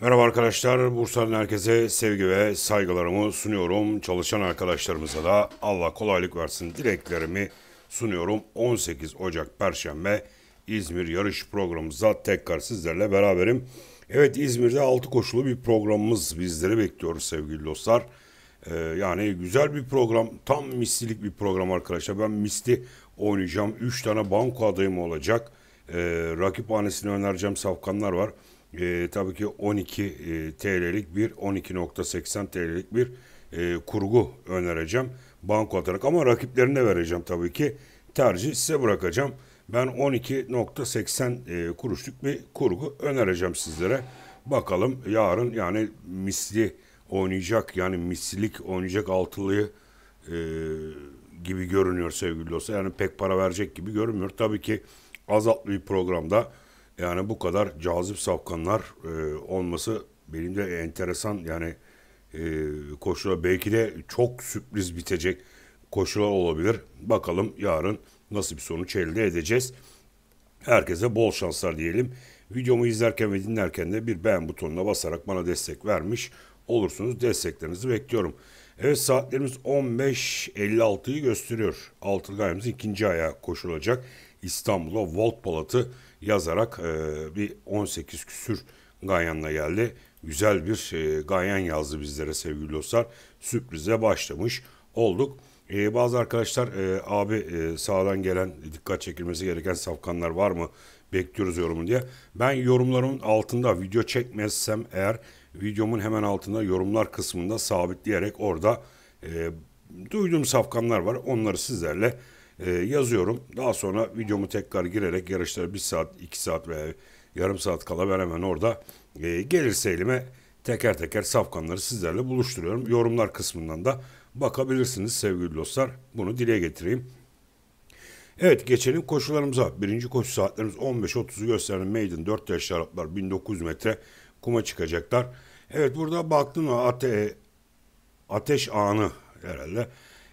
Merhaba arkadaşlar, Bursa'nın herkese sevgi ve saygılarımı sunuyorum. Çalışan arkadaşlarımıza da Allah kolaylık versin dileklerimi sunuyorum. 18 Ocak Perşembe İzmir yarış programımıza tekrar sizlerle beraberim. Evet İzmir'de altı koşulu bir programımız bizleri bekliyor sevgili dostlar. Ee, yani güzel bir program, tam mislilik bir program arkadaşlar. Ben misli oynayacağım. 3 tane banko adayım olacak. Ee, rakip hanesini önereceğim safkanlar var e, tabii ki 12 e, TL'lik bir 12.80 TL'lik bir e, kurgu önereceğim. Banko olarak ama rakiplerine vereceğim tabii ki. Tercih size bırakacağım. Ben 12.80 e, kuruşluk bir kurgu önereceğim sizlere. Bakalım yarın yani misli oynayacak yani mislilik oynayacak altılıyı e, gibi görünüyor sevgili dostlar. Yani pek para verecek gibi görünmüyor. Tabii ki azaltlı bir programda yani bu kadar cazip savkanlar e, olması benim de enteresan yani e, koşula belki de çok sürpriz bitecek koşular olabilir. Bakalım yarın nasıl bir sonuç elde edeceğiz. Herkese bol şanslar diyelim. Videomu izlerken ve dinlerken de bir beğen butonuna basarak bana destek vermiş olursunuz. Desteklerinizi bekliyorum. Evet saatlerimiz 15.56'yı gösteriyor. Altılgayımız ikinci aya koşulacak. İstanbul'a Volt Polat'ı yazarak e, bir 18 küsür Ganyan'la geldi. Güzel bir e, Ganyan yazdı bizlere sevgili dostlar. Sürprize başlamış olduk. E, bazı arkadaşlar e, abi e, sağdan gelen dikkat çekilmesi gereken safkanlar var mı? Bekliyoruz yorumu diye. Ben yorumlarımın altında video çekmezsem eğer videomun hemen altında yorumlar kısmında sabitleyerek orada e, duyduğum safkanlar var. Onları sizlerle e, yazıyorum. Daha sonra videomu tekrar girerek yarışlara bir saat, iki saat veya yarım saat kala ben hemen orada e, gelirse elime teker teker safkanları sizlerle buluşturuyorum. Yorumlar kısmından da bakabilirsiniz sevgili dostlar. Bunu dile getireyim. Evet geçelim koşularımıza. Birinci koşu saatlerimiz 15.30'u gösteren Maiden 4 yaş şaraplar 1900 metre kuma çıkacaklar. Evet burada baktım ate, ateş anı herhalde.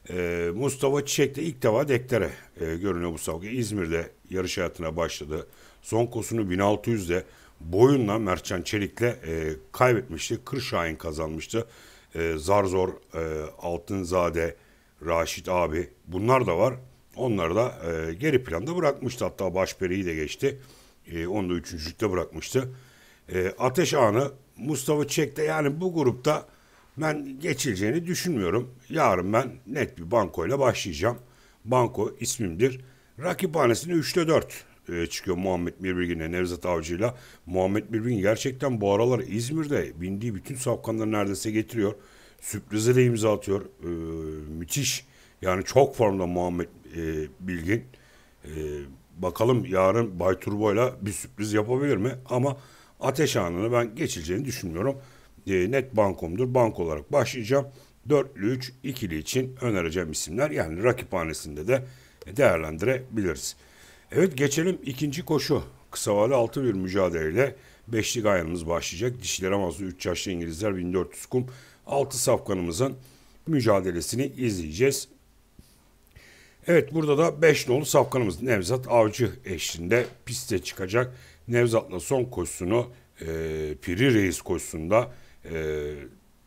E, Mustafa Çiçek de ilk defa deklere e, görünüyor bu savga. İzmir'de yarış hayatına başladı. Son kosunu 1600'de boyunla Mertcan Çelik'le e, kaybetmişti. Kırşahin kazanmıştı. E, zar zor, e, Altınzade, Raşit abi bunlar da var. Onları da e, geri planda bırakmıştı. Hatta Başperi'yi de geçti. E, onu da üçüncülükte bırakmıştı. E, Ateş anı Mustafa Çiçek de yani bu grupta ben geçileceğini düşünmüyorum. Yarın ben net bir bankoyla başlayacağım. Banko ismimdir. Rakiphanesine 3'te 4 e, çıkıyor Muhammed Mirbirgin'le Nevzat Avcı'yla. Muhammed Mirbirgin gerçekten bu aralar İzmir'de bindiği bütün safkanları neredeyse getiriyor. Sürprize de imza atıyor. E, müthiş. Yani çok formda Muhammed e, Bilgin. E, bakalım yarın Bay ile bir sürpriz yapabilir mi? Ama ateş anını ben geçileceğini düşünmüyorum e, net bankomdur. Bank olarak başlayacağım. Dörtlü, üç, ikili için önereceğim isimler. Yani rakip rakiphanesinde de değerlendirebiliriz. Evet geçelim ikinci koşu. Kısa vade 6 bir mücadeleyle beşlik ayarımız başlayacak. Dişiler Amazlu 3 yaşlı İngilizler 1400 kum 6 safkanımızın mücadelesini izleyeceğiz. Evet burada da 5 nolu safkanımız Nevzat Avcı eşliğinde piste çıkacak. Nevzat'la son koşusunu e, Piri Reis koşusunda e, ee,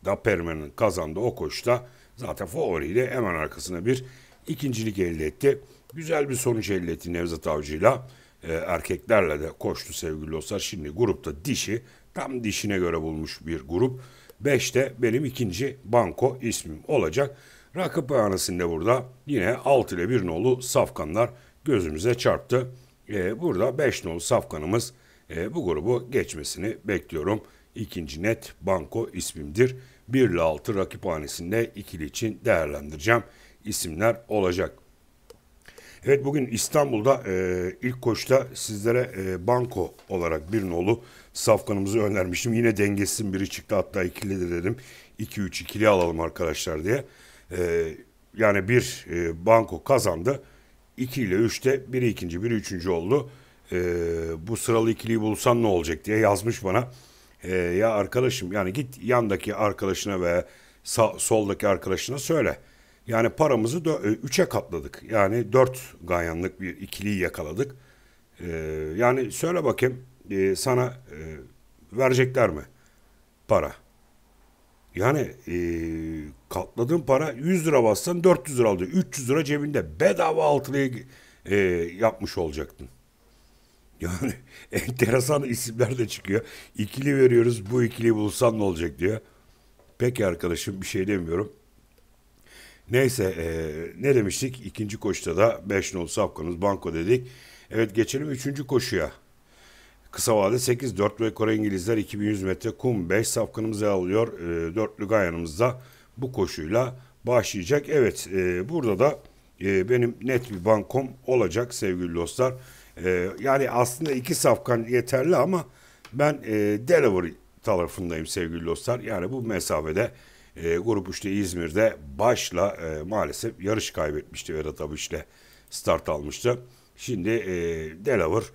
Dapperman'ın kazandığı o koşuda zaten favoriyle hemen arkasına bir ikincilik elde etti. Güzel bir sonuç elde etti Nevzat Avcı'yla. E, erkeklerle de koştu sevgili dostlar. Şimdi grupta dişi tam dişine göre bulmuş bir grup. Beşte benim ikinci banko ismim olacak. Rakıp ayanasında burada yine 6 ile 1 nolu safkanlar gözümüze çarptı. E, burada 5 nolu safkanımız e, bu grubu geçmesini bekliyorum. İkinci net Banko ismimdir. 1 ile 6 rakiphanesinde ikili için değerlendireceğim isimler olacak. Evet bugün İstanbul'da e, ilk koşta sizlere e, banko olarak bir nolu safkanımızı önermişim. Yine dengesin biri çıktı hatta ikili de dedim. 2-3 ikili alalım arkadaşlar diye. E, yani bir e, banko kazandı. 2 ile 3'te biri ikinci biri üçüncü oldu. E, bu sıralı ikiliyi bulsan ne olacak diye yazmış bana. E, ya arkadaşım yani git yandaki arkadaşına ve sağ, soldaki arkadaşına söyle. Yani paramızı e, üçe katladık. Yani dört ganyanlık bir ikiliyi yakaladık. E, yani söyle bakayım e, sana e, verecekler mi para? Yani e, katladığın para 100 lira bassan 400 lira aldı. 300 lira cebinde bedava altılıya e, yapmış olacaktın. Yani enteresan isimler de çıkıyor. İkili veriyoruz bu ikili bulsan ne olacak diyor. Peki arkadaşım bir şey demiyorum. Neyse e, ne demiştik? ikinci koşuda da 5-0 Safkan'ız banko dedik. Evet geçelim üçüncü koşuya. Kısa vade 8-4 ve Kore İngilizler 2100 metre kum 5 safkanımızı alıyor. E, dörtlü gayanımızda bu koşuyla başlayacak. Evet e, burada da e, benim net bir bankom olacak sevgili dostlar. E, yani aslında iki safkan yeterli ama ben e, Delaware tarafındayım sevgili dostlar. Yani bu mesafede e, grup 3'te İzmir'de başla e, maalesef yarış kaybetmişti Vedat Abiş'le start almıştı. Şimdi e, Delaware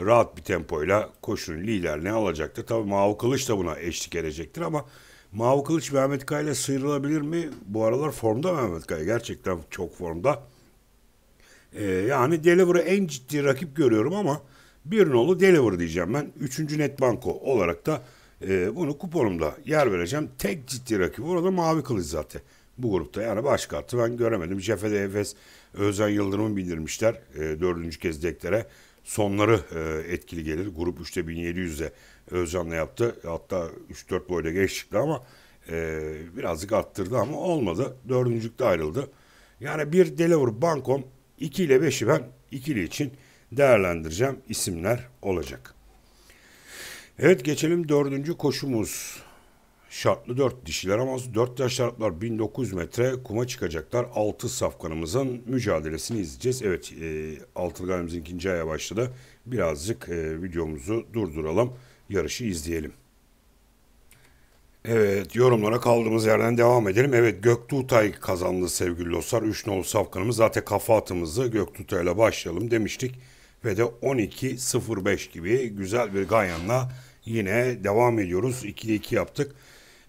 rahat bir tempoyla koşunun liderliğini alacaktı. Tabii Mavu Kılıç da buna eşlik edecektir ama Mavu Kılıç Mehmet Kaya ile sıyrılabilir mi? Bu aralar formda Mehmet Kaya gerçekten çok formda. Ee, yani Deliver'ı en ciddi rakip görüyorum ama bir nolu Deliver diyeceğim ben. Üçüncü net banko olarak da e, bunu kuponumda yer vereceğim. Tek ciddi rakip orada Mavi Kılıç zaten bu grupta. Yani başka attı ben göremedim. Cefede Efes Özen Yıldırım'ı bildirmişler e, dördüncü kez deklere. Sonları e, etkili gelir. Grup 3'te 1700'de Özcan'la yaptı. Hatta 3-4 boyda geç ama e, birazcık arttırdı ama olmadı. Dördüncülükte ayrıldı. Yani bir Deliver Bankom 2 ile 5'i ben ikili için değerlendireceğim isimler olacak. Evet geçelim dördüncü koşumuz. Şartlı 4 dişiler ama 4 yaş şartlar 1900 metre kuma çıkacaklar. 6 safkanımızın mücadelesini izleyeceğiz. Evet e, Altılı ikinci aya başladı. Birazcık e, videomuzu durduralım. Yarışı izleyelim. Evet yorumlara kaldığımız yerden devam edelim. Evet Göktutay kazandı sevgili dostlar. 3 nolu safkanımız zaten kafa atımızı Göktutay'la başlayalım demiştik. Ve de 12.05 gibi güzel bir ganyanla yine devam ediyoruz. 2'de 2 yaptık.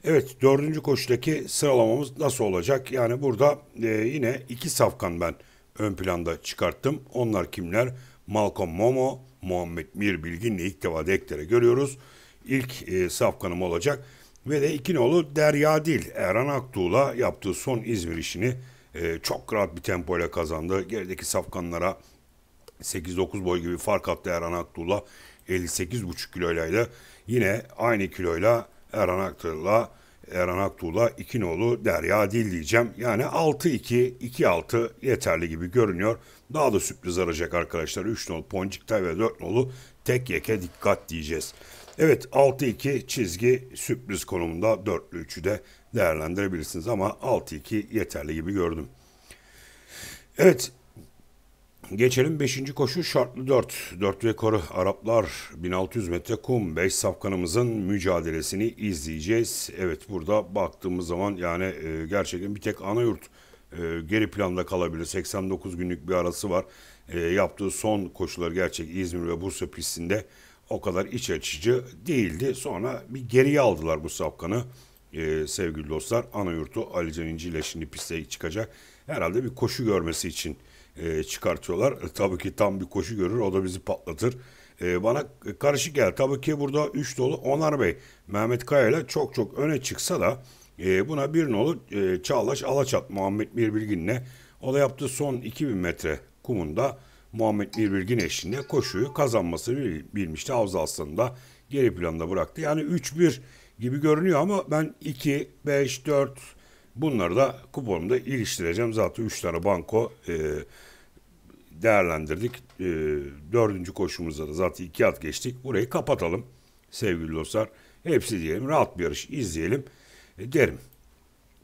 Evet dördüncü koşudaki sıralamamız nasıl olacak? Yani burada e, yine iki safkan ben ön planda çıkarttım. Onlar kimler? Malcolm Momo, Muhammed Mir Bilgin'le ilk defa Dekter'e görüyoruz. İlk e, safkanım olacak. Ve de İkinoğlu Derya dil Erhan Aktuğ'la yaptığı son İzmir işini e, çok rahat bir tempoyla kazandı. Gerideki safkanlara 8-9 boy gibi fark attı Erhan Aktuğ'la. 58,5 kiloyla yine aynı kiloyla Erhan Aktuğ'la Erhan Aktuğ'la İkinoğlu Derya Dil diyeceğim. Yani 6-2, 2-6 yeterli gibi görünüyor. Daha da sürpriz arayacak arkadaşlar. 3 nolu Poncik'ta ve 4 nolu tek yeke dikkat diyeceğiz. Evet 6-2 çizgi sürpriz konumunda dörtlü 3ü de değerlendirebilirsiniz ama 6-2 yeterli gibi gördüm. Evet Geçelim 5. koşu şartlı 4. 4 rekoru Araplar 1600 metre kum 5 safkanımızın mücadelesini izleyeceğiz. Evet burada baktığımız zaman yani e, gerçekten bir tek Anayurt e, geri planda kalabilir. 89 günlük bir arası var. E, yaptığı son koşular gerçek İzmir ve Bursa pistinde o kadar iç açıcı değildi. Sonra bir geriye aldılar bu safkanı. Ee, sevgili dostlar Anayurt'u Ali Can İnci ile şimdi piste çıkacak. Herhalde bir koşu görmesi için e, çıkartıyorlar. E, tabii ki tam bir koşu görür o da bizi patlatır. E, bana karışık gel. Tabii ki burada 3 dolu Onar Bey Mehmet Kaya ile çok çok öne çıksa da e, buna bir nolu e, Çağlaş Alaçat Muhammed Mirbilgin'le o da yaptığı son 2000 metre kumunda Muhammed Birbilgin eşliğinde koşuyu kazanması bilmişti. Havza aslında geri planda bıraktı. Yani 3-1 gibi görünüyor ama ben 2, 5, 4, Bunları da kuponumda iliştireceğim. Zaten 3 tane banko e, değerlendirdik. E, dördüncü koşumuzda da zaten 2 at geçtik. Burayı kapatalım sevgili dostlar. Hepsi diyelim rahat bir yarış izleyelim e, derim.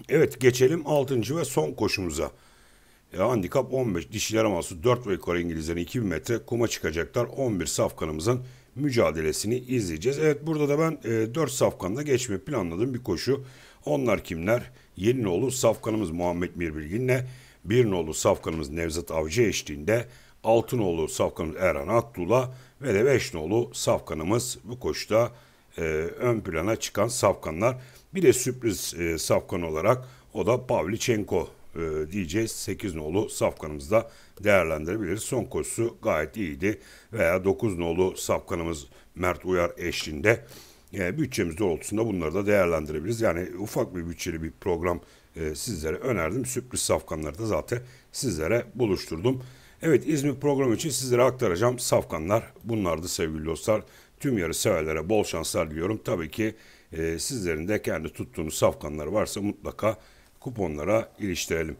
Evet geçelim 6. ve son koşumuza. E, handikap 15 dişiler aması 4 ve yukarı İngilizlerin 2000 metre kuma çıkacaklar. 11 safkanımızın mücadelesini izleyeceğiz. Evet burada da ben e, 4 safkanla geçme planladığım bir koşu. Onlar kimler? 7 nolu safkanımız Muhammed Mirbilgin'le 1 nolu safkanımız Nevzat Avcı eşliğinde 6 nolu safkanımız Erhan Aktula ve de beş nolu safkanımız bu koşuda e, ön plana çıkan safkanlar. Bir de sürpriz e, safkan olarak o da Pavlichenko e, diyeceğiz. 8 nolu safkanımızda değerlendirebiliriz. Son koşusu gayet iyiydi. Veya 9 nolu safkanımız Mert Uyar eşliğinde e, bütçemiz doğrultusunda bunları da değerlendirebiliriz. Yani ufak bir bütçeli bir program e, sizlere önerdim. Sürpriz safkanları da zaten sizlere buluşturdum. Evet İzmir programı için sizlere aktaracağım safkanlar bunlardı sevgili dostlar. Tüm yarı severlere bol şanslar diliyorum. Tabii ki e, sizlerin de kendi tuttuğunuz safkanlar varsa mutlaka kuponlara iliştirelim.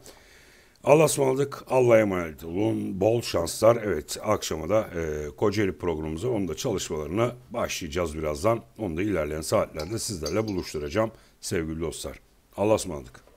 Allah'a ısmarladık. Allah'a emanet olun. Bol şanslar. Evet akşama da e, Kocaeli programımıza onun da çalışmalarına başlayacağız birazdan. Onu da ilerleyen saatlerde sizlerle buluşturacağım sevgili dostlar. Allah'a ısmarladık.